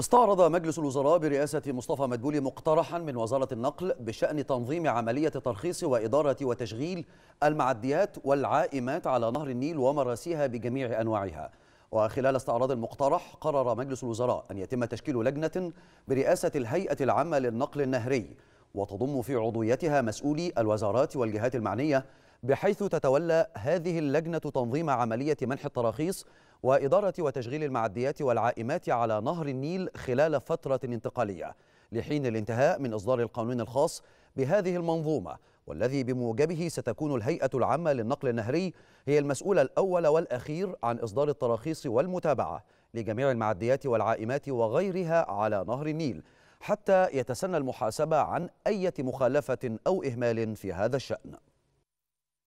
استعرض مجلس الوزراء برئاسة مصطفى مدبولي مقترحا من وزارة النقل بشأن تنظيم عملية ترخيص وإدارة وتشغيل المعديات والعائمات على نهر النيل ومراسيها بجميع أنواعها وخلال استعراض المقترح قرر مجلس الوزراء أن يتم تشكيل لجنة برئاسة الهيئة العامة للنقل النهري وتضم في عضويتها مسؤولي الوزارات والجهات المعنية بحيث تتولى هذه اللجنة تنظيم عملية منح التراخيص وإدارة وتشغيل المعديات والعائمات على نهر النيل خلال فترة انتقالية لحين الانتهاء من إصدار القانون الخاص بهذه المنظومة والذي بموجبه ستكون الهيئة العامة للنقل النهري هي المسؤولة الأول والأخير عن إصدار التراخيص والمتابعة لجميع المعديات والعائمات وغيرها على نهر النيل حتى يتسنى المحاسبة عن أي مخالفة أو إهمال في هذا الشأن